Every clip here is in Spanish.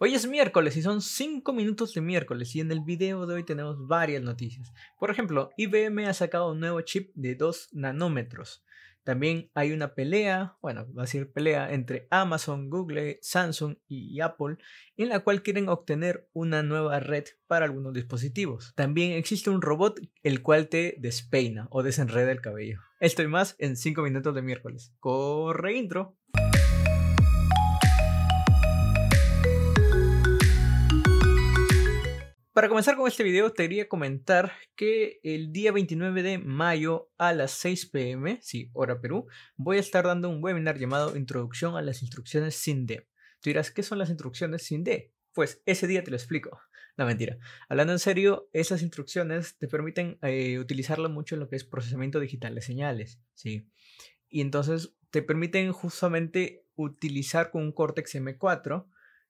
Hoy es miércoles y son 5 minutos de miércoles y en el video de hoy tenemos varias noticias. Por ejemplo, IBM ha sacado un nuevo chip de 2 nanómetros. También hay una pelea, bueno, va a ser pelea entre Amazon, Google, Samsung y Apple, en la cual quieren obtener una nueva red para algunos dispositivos. También existe un robot el cual te despeina o desenreda el cabello. Esto y más en 5 minutos de miércoles. Corre intro. Para comenzar con este video te quería comentar que el día 29 de mayo a las 6 pm, sí, hora Perú, voy a estar dando un webinar llamado Introducción a las instrucciones D. Tú dirás, ¿qué son las instrucciones D? Pues ese día te lo explico. No, mentira. Hablando en serio, esas instrucciones te permiten eh, utilizarlo mucho en lo que es procesamiento digital de señales, ¿sí? Y entonces te permiten justamente utilizar con un Cortex M4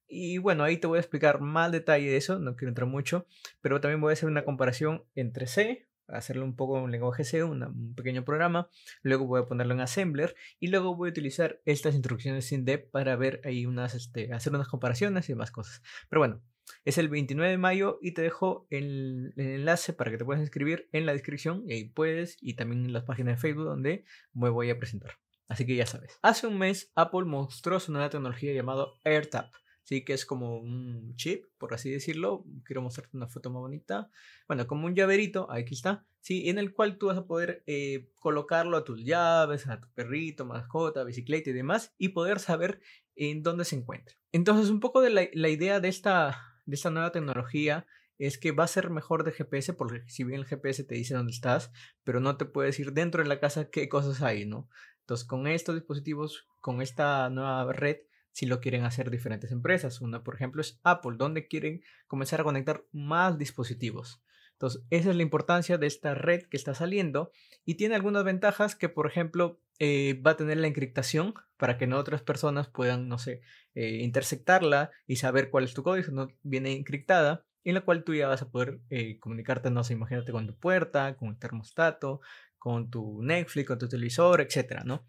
y bueno, ahí te voy a explicar más detalle de eso, no quiero entrar mucho, pero también voy a hacer una comparación entre C, hacerlo un poco en lenguaje C, un pequeño programa, luego voy a ponerlo en Assembler y luego voy a utilizar estas instrucciones sin dep para ver ahí unas, este, hacer unas comparaciones y demás cosas. Pero bueno, es el 29 de mayo y te dejo el, el, enlace para que te puedas inscribir en la descripción y ahí puedes y también en las páginas de Facebook donde me voy a presentar. Así que ya sabes. Hace un mes Apple mostró su nueva tecnología llamada AirTap Sí, que es como un chip, por así decirlo. Quiero mostrarte una foto más bonita. Bueno, como un llaverito, aquí está, sí, en el cual tú vas a poder eh, colocarlo a tus llaves, a tu perrito, mascota, bicicleta y demás, y poder saber en dónde se encuentra. Entonces, un poco de la, idea de esta, de esta nueva tecnología es que va a ser mejor de GPS, porque si bien el GPS te dice dónde estás, pero no te puede decir dentro de la casa qué cosas hay, ¿no? Entonces, con estos dispositivos, con esta nueva red, si lo quieren hacer diferentes empresas. Una, por ejemplo, es Apple, donde quieren comenzar a conectar más dispositivos. Entonces, esa es la importancia de esta red que está saliendo y tiene algunas ventajas que, por ejemplo, eh, va a tener la encriptación para que no otras personas puedan, no sé, eh, interceptarla y saber cuál es tu código, no viene encriptada, en la cual tú ya vas a poder eh, comunicarte, no sé, imagínate con tu puerta, con el termostato, con tu Netflix, con tu televisor, etcétera, ¿no?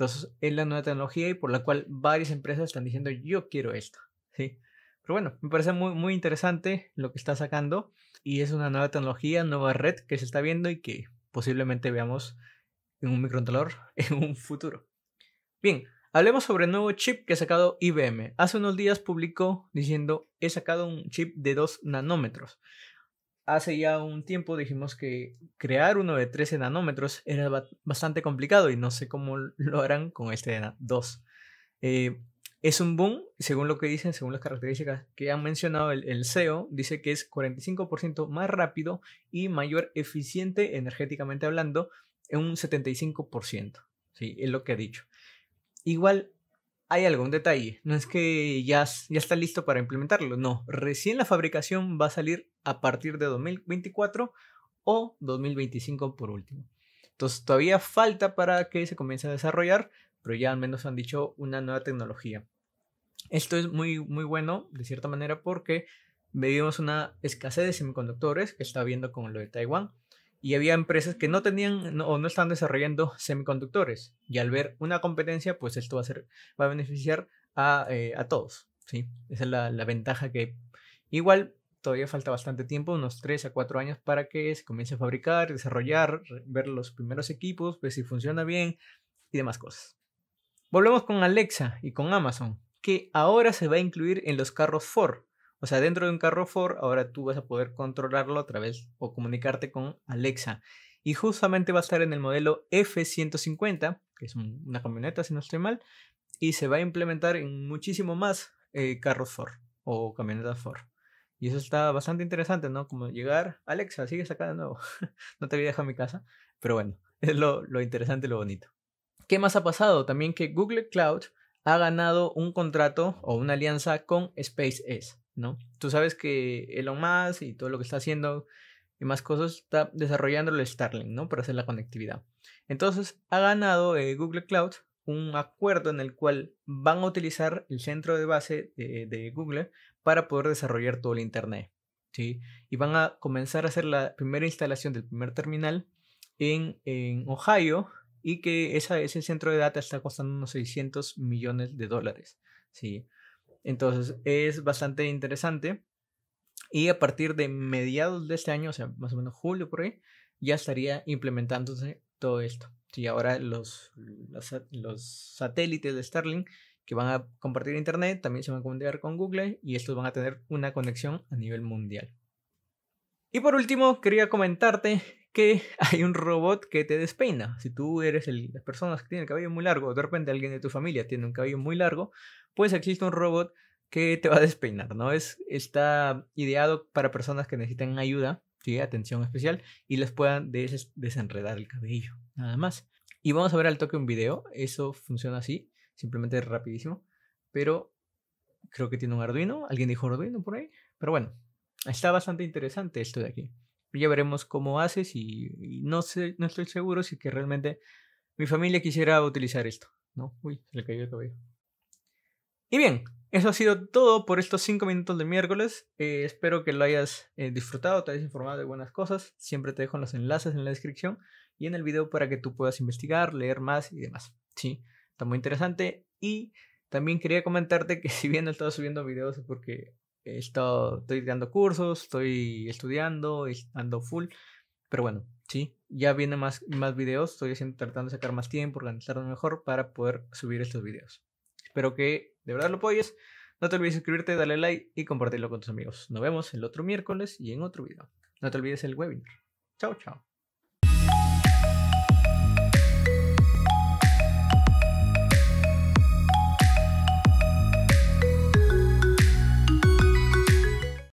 Entonces, es la nueva tecnología y por la cual varias empresas están diciendo, yo quiero esto, ¿sí? Pero bueno, me parece muy, muy interesante lo que está sacando y es una nueva tecnología, nueva red que se está viendo y que posiblemente veamos en un microcontrolador en un futuro. Bien, hablemos sobre el nuevo chip que ha sacado IBM. Hace unos días publicó diciendo, he sacado un chip de 2 nanómetros hace ya un tiempo dijimos que crear uno de 13 nanómetros era bastante complicado y no sé cómo lo harán con este de eh, 2. es un boom, según lo que dicen, según las características que han mencionado el, SEO, e CEO, dice que es 45% más rápido y mayor eficiente energéticamente hablando en un 75%. Sí, es lo que ha dicho. Igual hay algún detalle. No es que ya, está listo para implementarlo. No, recién la fabricación va a salir a partir de 2024 o 2025 por último. Entonces todavía falta para que se comience a desarrollar, pero ya al menos han dicho una nueva tecnología. Esto es muy, muy bueno de cierta manera porque vivimos una escasez de semiconductores que está viendo con lo de Taiwán y había empresas que no tenían o no están desarrollando semiconductores. Y al ver una competencia, pues esto va a, ser, va a beneficiar a, eh, todos. ¿sí? Esa es la, la, ventaja que igual todavía falta bastante tiempo, unos 3 a 4 años para que se comience a fabricar, desarrollar, ver los primeros equipos, ver si funciona bien y demás cosas. Volvemos con Alexa y con Amazon, que ahora se va a incluir en los carros Ford. O sea, dentro de un carro Ford, ahora tú vas a poder controlarlo a través o comunicarte con Alexa. Y justamente va a estar en el modelo F150, que es una camioneta, si no estoy mal, y se va a implementar en muchísimo más eh, carros Ford o camionetas Ford. Y eso está bastante interesante, ¿no? Como llegar, Alexa, sigues acá de nuevo. no te voy a dejar mi casa. Pero bueno, es lo, lo interesante y lo bonito. ¿Qué más ha pasado? También que Google Cloud ha ganado un contrato o una alianza con SpaceX. Tú sabes que Elon Musk y todo lo que está haciendo y más cosas está desarrollando el Starlink, ¿no? Para hacer la conectividad. Entonces, ha ganado eh, Google Cloud un acuerdo en el cual van a utilizar el centro de base de, Google para poder desarrollar todo el Internet. ¿sí? Y van a comenzar a hacer la primera instalación del primer terminal en, Ohio y que ese centro de data está costando unos 600 millones de dólares. ¿sí? Entonces es bastante interesante. Y a partir de mediados de este año, o sea, más o menos julio por ahí, ya estaría implementándose todo esto. Y ahora los, satélites de Starlink que van a compartir internet también se van a comunicar con Google y estos van a tener una conexión a nivel mundial. Y por último, quería comentarte que hay un robot que te despeina. Si tú eres la las personas que tienen el cabello muy largo, o de repente alguien de tu familia tiene un cabello muy largo, pues existe un robot que te va a despeinar, ¿no? Es, está ideado para personas que necesitan ayuda, y atención especial, y les puedan desenredar el cabello, nada más. Y vamos a ver al toque un video, eso funciona así, simplemente rapidísimo, pero creo que tiene un Arduino, alguien dijo Arduino por ahí, pero bueno, está bastante interesante esto de aquí ya veremos cómo haces y, no no estoy seguro si que realmente mi familia quisiera utilizar esto, ¿no? Uy, se le cayó el cabello. Y bien, eso ha sido todo por estos cinco minutos de miércoles. Eh, espero que lo hayas eh, disfrutado, te hayas informado de buenas cosas. Siempre te dejo los enlaces en la descripción y en el video para que tú puedas investigar, leer más y demás. Sí, está muy interesante. Y también quería comentarte que si bien he estado subiendo videos es porque estoy dando cursos, estoy estudiando, ando full. Pero bueno, sí, ya vienen más, más videos. Estoy tratando de sacar más tiempo, organizarme mejor para poder subir estos videos. Espero que de verdad lo apoyes. No te olvides suscribirte, darle like y compartirlo con tus amigos. Nos vemos el otro miércoles y en otro video. No te olvides el webinar. Chao, chao.